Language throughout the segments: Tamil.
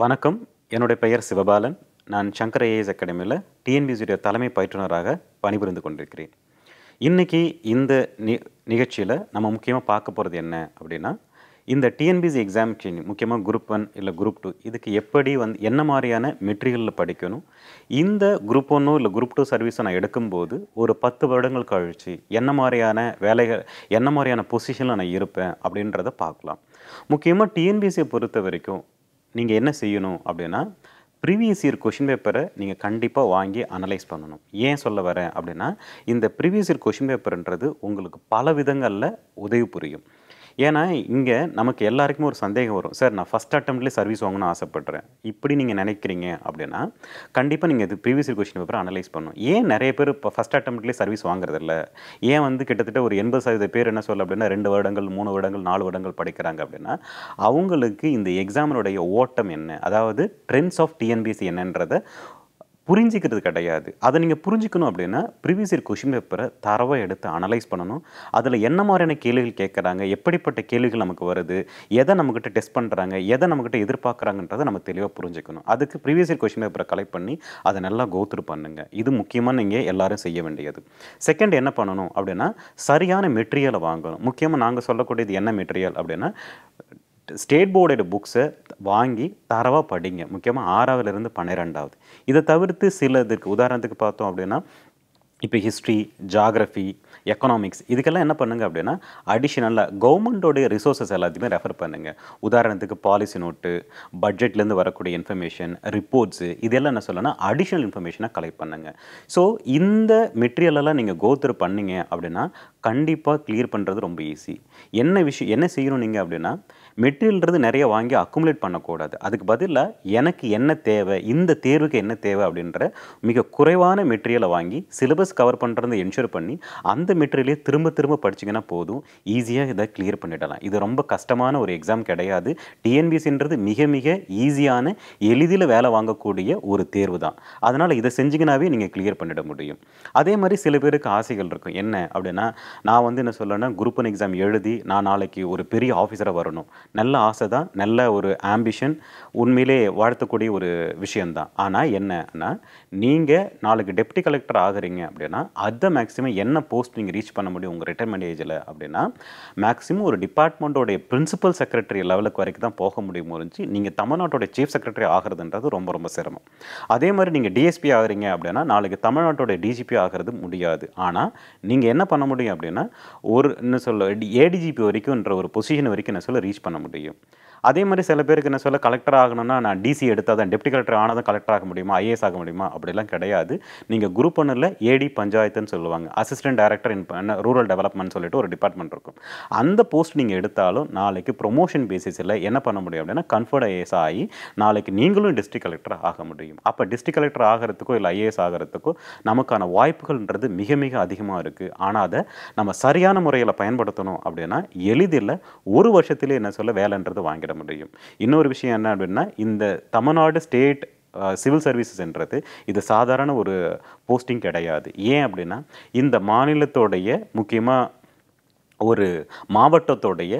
வணக்கம் என்னுடைய பெயர் சிவபாலன் நான் சங்கர் ஐஏஎஸ் அகாடமியில் டிஎன்பிசியுடைய தலைமை பயிற்றுனராக பணிபுரிந்து கொண்டிருக்கிறேன் இன்றைக்கி இந்த நி நிகழ்ச்சியில் நம்ம முக்கியமாக பார்க்க போகிறது என்ன அப்படின்னா இந்த டிஎன்பிசி எக்ஸாம் முக்கியமாக குரூப் ஒன் இல்லை குரூப் டூ இதுக்கு எப்படி வந்து என்ன மாதிரியான மெட்டீரியலில் படிக்கணும் இந்த குரூப் ஒன்னோ இல்லை குரூப் டூ சர்வீஸை நான் எடுக்கும்போது ஒரு பத்து வருடங்கள் கழித்து என்ன மாதிரியான வேலைகள் என்ன மாதிரியான பொசிஷனில் நான் இருப்பேன் அப்படின்றத பார்க்கலாம் முக்கியமாக டிஎன்பிசியை பொறுத்த வரைக்கும் நீங்கள் என்ன செய்யணும் அப்படின்னா ப்ரீவியஸ் இயர் கொஷின் பேப்பரை நீங்கள் கண்டிப்பாக வாங்கி அனலைஸ் பண்ணணும் ஏன் சொல்ல வரேன் அப்படின்னா இந்த ப்ரீவியஸ் இயர் கொஷின் பேப்பர்ன்றது உங்களுக்கு பல விதங்களில் உதவி புரியும் ஏன்னா இங்கே நமக்கு எல்லாருக்குமே ஒரு சந்தேகம் வரும் சார் நான் ஃபஸ்ட் அட்டம்ப்ட்லேயே சர்வீஸ் வாங்கணும்னு ஆசைப்பட்றேன் இப்படி நீங்கள் நினைக்கிறீங்க அப்படின்னா கண்டிப்பாக நீங்கள் இது ப்ரீவியஸ் கொஷின் பேப்பர் அனலைஸ் பண்ணணும் ஏன் நிறைய பேர் இப்போ ஃபஸ்ட் அட்டம்ப்ட்லேயே சர்வீஸ் வாங்குறதில்ல ஏன் வந்து கிட்டத்தட்ட ஒரு எண்பது சதவீத பேர் என்ன சொல்ல அப்படின்னா ரெண்டு வருடங்கள் மூணு வருடங்கள் நாலு வருடங்கள் படிக்கிறாங்க அப்படின்னா அவங்களுக்கு இந்த எக்ஸாமினுடைய ஓட்டம் என்ன அதாவது ட்ரெண்ட்ஸ் ஆஃப் டிஎன்பிசி என்னன்றதை புரிஞ்சிக்கிறது கிடையாது அதை நீங்கள் புரிஞ்சிக்கணும் அப்படின்னா ப்ரீவியஸ் இயர் கொஷின் பேப்பரை தரவை எடுத்து அனலைஸ் பண்ணணும் அதில் என்ன மாதிரியான கேள்விகள் கேட்குறாங்க எப்படிப்பட்ட கேள்விகள் நமக்கு வருது எதை நம்மக்கிட்ட டெஸ்ட் பண்ணுறாங்க எதை நம்மக்கிட்ட எதிர்பார்க்குறாங்கன்றதை நம்ம தெளிவாக புரிஞ்சுக்கணும் அதுக்கு ப்ரீவியஸ் இயர் கொஷின் பேப்பரை கலெக்ட் பண்ணி அதை நல்லா கோத்ரூ பண்ணுங்கள் இது முக்கியமாக நீங்கள் எல்லாரும் செய்ய வேண்டியது செகண்ட் என்ன பண்ணணும் அப்படின்னா சரியான மெட்டீரியலை வாங்கணும் முக்கியமாக நாங்கள் சொல்லக்கூடியது என்ன மெட்டீரியல் அப்படின்னா ஸ்டேட் போர்டோட புக்ஸை வாங்கி தரவாக படிங்க முக்கியமாக ஆறாவதுலேருந்து பன்னிரெண்டாவது இதை தவிர்த்து சில இதுக்கு உதாரணத்துக்கு பார்த்தோம் அப்படின்னா இப்போ ஹிஸ்ட்ரி ஜாகிரஃபி எக்கனாமிக்ஸ் இதுக்கெல்லாம் என்ன பண்ணுங்கள் அப்படின்னா அடிஷ்னலாக கவர்மெண்ட்டோடைய ரிசோர்ஸஸ் எல்லாத்தையுமே ரெஃபர் பண்ணுங்கள் உதாரணத்துக்கு பாலிசி நோட்டு பட்ஜெட்லேருந்து வரக்கூடிய இன்ஃபர்மேஷன் ரிப்போர்ட்ஸு இதெல்லாம் என்ன சொல்லணும்னா அடிஷ்னல் இன்ஃபர்மேஷனை கலெக்ட் பண்ணுங்கள் ஸோ இந்த மெட்டீரியலெல்லாம் நீங்கள் கோத்ரு பண்ணீங்க அப்படின்னா கண்டிப்பாக கிளியர் பண்ணுறது ரொம்ப ஈஸி என்ன விஷயம் என்ன செய்யணும் நீங்கள் அப்படின்னா மெட்டீரியல்ன்றது நிறைய வாங்கி அக்குமுலேட் பண்ணக்கூடாது அதுக்கு பதிலாக எனக்கு என்ன தேவை இந்த தேர்வுக்கு என்ன தேவை அப்படின்ற மிக குறைவான மெட்டீரியலை வாங்கி சிலபஸ் சிலபஸ் கவர் பண்ணுறது என்ஷூர் பண்ணி அந்த மெட்டீரியலே திரும்ப திரும்ப படிச்சிங்கன்னா போதும் ஈஸியாக இதை கிளியர் பண்ணிடலாம் இது ரொம்ப கஷ்டமான ஒரு எக்ஸாம் கிடையாது டிஎன்பிஎஸ்சின்றது மிக மிக ஈஸியான எளிதில் வேலை வாங்கக்கூடிய ஒரு தேர்வு தான் அதனால் இதை செஞ்சிங்கனாவே நீங்கள் கிளியர் பண்ணிட முடியும் அதே மாதிரி சில பேருக்கு ஆசைகள் இருக்கும் என்ன அப்படின்னா நான் வந்து என்ன சொல்லணும்னா குரூப் ஒன் எக்ஸாம் எழுதி நான் நாளைக்கு ஒரு பெரிய ஆஃபீஸராக வரணும் நல்ல ஆசை தான் நல்ல ஒரு ஆம்பிஷன் உண்மையிலே வாழ்த்தக்கூடிய ஒரு விஷயம்தான் ஆனால் என்னன்னா நீங்கள் நாளைக்கு டெப்டி கலெக்டர் ஆகிறீங்க அப்படின்னா அதை மேக்ஸிமம் என்ன போஸ்ட் நீங்கள் ரீச் பண்ண முடியும் உங்கள் ரிட்டைர்மெண்ட் ஏஜில் அப்படின்னா மேக்ஸிமம் ஒரு டிபார்ட்மெண்ட்டோடைய பிரின்சிபல் செக்ரட்டரி லெவலுக்கு வரைக்கும் தான் போக முடியும் இருந்துச்சு நீங்கள் தமிழ்நாட்டோட சீஃப் செக்ரட்டரி ஆகிறதுன்றது ரொம்ப ரொம்ப சிரமம் அதே மாதிரி நீங்கள் டிஎஸ்பி ஆகிறீங்க அப்படின்னா நாளைக்கு தமிழ்நாட்டோட டிஜிபி ஆகிறது முடியாது ஆனால் நீங்கள் என்ன பண்ண முடியும் அப்படின்னா ஒரு என்ன சொல்ல ஏடிஜிபி வரைக்கும்ன்ற ஒரு பொசிஷன் வரைக்கும் என்ன சொல்ல ரீச் பண்ண முடியும் அதே மாதிரி சில பேருக்கு என்ன சொல்ல கலெக்டர் ஆகணும்னா நான் டிசி எடுத்தால் தான் டெப்டி கலெக்டர் ஆனால் தான் கலெக்டர் ஆக முடியுமா ஐஏஎஸ் ஆக முடியுமா அப்படிலாம் கிடையாது நீங்கள் குரூப் ஒன்றில் ஏடி பஞ்சாயத்துன்னு சொல்லுவாங்க assistant director in rural development சொல்லிட்டு ஒரு டிபார்ட்மெண்ட் இருக்கும் அந்த போஸ்ட் நீங்கள் எடுத்தாலும் நாளைக்கு ப்ரொமோஷன் பேசிஸில் என்ன பண்ண முடியும் அப்படின்னா கன்ஃபர்ட் ஐஏஎஸ் ஆகி நாளைக்கு நீங்களும் டிஸ்ட்ரிக்ட் கலெக்டர் ஆக முடியும் அப்போ டிஸ்ட்ரிக்ட் கலெக்டர் ஆகிறதுக்கோ இல்லை ஐஏஎஸ் ஆகிறதுக்கோ நமக்கான வாய்ப்புகள்ன்றது மிக மிக அதிகமாக இருக்குது ஆனால் அதை நம்ம சரியான முறையில் பயன்படுத்தணும் அப்படின்னா எளிதில் ஒரு வருஷத்துலேயே என்ன சொல்ல வேலைன்றது வாங்கிடும் கணக்கிட முடியும் இன்னொரு விஷயம் என்ன அப்படின்னா இந்த தமிழ்நாடு ஸ்டேட் சிவில் சர்வீசஸ்ன்றது இது சாதாரண ஒரு போஸ்டிங் கிடையாது ஏன் அப்படின்னா இந்த மாநிலத்தோடைய முக்கியமாக ஒரு மாவட்டத்தோடைய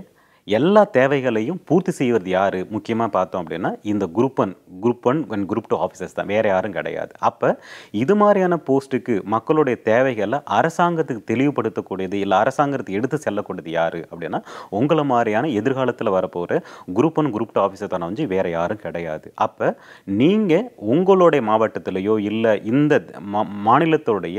எல்லா தேவைகளையும் பூர்த்தி செய்வது யார் முக்கியமாக பார்த்தோம் அப்படின்னா இந்த group one group one and group two officers தான் வேறு யாரும் கிடையாது அப்போ இது மாதிரியான போஸ்ட்டுக்கு மக்களுடைய தேவைகளை அரசாங்கத்துக்கு தெளிவுபடுத்தக்கூடியது இல்லை அரசாங்கத்துக்கு எடுத்து செல்லக்கூடியது யார் அப்படின்னா உங்களை மாதிரியான எதிர்காலத்தில் வரப்போகிற group one group two officer தானே வந்து வேறு யாரும் கிடையாது அப்போ நீங்கள் உங்களுடைய மாவட்டத்திலேயோ இல்லை இந்த மாநிலத்தோடைய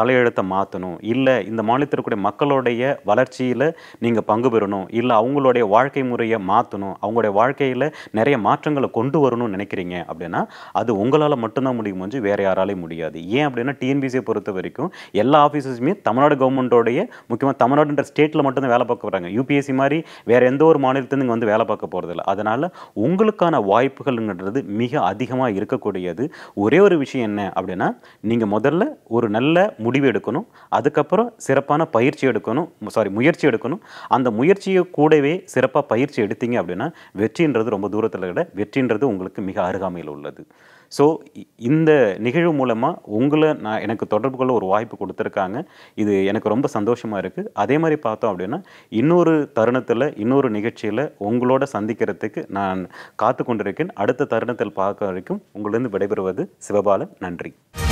தலையெழுத்தை மாற்றணும் இல்லை இந்த மாநிலத்திற்குடைய மக்களுடைய வளர்ச்சியில் நீங்கள் பங்கு பெறணும் இல்லை அவங்களோட அவங்களுடைய வாழ்க்கை முறையை மாற்றணும் அவங்களுடைய வாழ்க்கையில் நிறைய மாற்றங்களை கொண்டு வரணும்னு நினைக்கிறீங்க அப்படின்னா அது உங்களால் மட்டும்தான் முடியும் முடிஞ்சு வேறு யாராலையும் முடியாது ஏன் அப்படின்னா டிஎன்பிசியை பொறுத்த வரைக்கும் எல்லா ஆஃபீஸஸுமே தமிழ்நாடு கவர்மெண்ட்டோடைய முக்கியமாக தமிழ்நாடுன்ற ஸ்டேட்டில் மட்டும்தான் வேலை பார்க்க போகிறாங்க யூபிஎஸ்சி மாதிரி வேறு எந்த ஒரு மாநிலத்திலும் இங்கே வந்து வேலை பார்க்க போகிறதில்ல அதனால் உங்களுக்கான வாய்ப்புகள்ங்கிறது மிக அதிகமாக இருக்கக்கூடியது ஒரே ஒரு விஷயம் என்ன அப்படின்னா நீங்கள் முதல்ல ஒரு நல்ல முடிவு எடுக்கணும் அதுக்கப்புறம் சிறப்பான பயிற்சி எடுக்கணும் சாரி முயற்சி எடுக்கணும் அந்த முயற்சியை கூடவே ரொம்பவே சிறப்பாக பயிற்சி எடுத்தீங்க அப்படின்னா வெற்றின்றது ரொம்ப தூரத்தில் விட வெற்றின்றது உங்களுக்கு மிக அருகாமையில் உள்ளது ஸோ இந்த நிகழ்வு மூலமாக உங்களை நான் எனக்கு தொடர்பு கொள்ள ஒரு வாய்ப்பு கொடுத்துருக்காங்க இது எனக்கு ரொம்ப சந்தோஷமாக இருக்குது அதே மாதிரி பார்த்தோம் அப்படின்னா இன்னொரு தருணத்தில் இன்னொரு நிகழ்ச்சியில் உங்களோட சந்திக்கிறதுக்கு நான் காத்து கொண்டிருக்கேன் அடுத்த தருணத்தில் பார்க்க வரைக்கும் உங்களிருந்து விடைபெறுவது சிவபாலன் நன்றி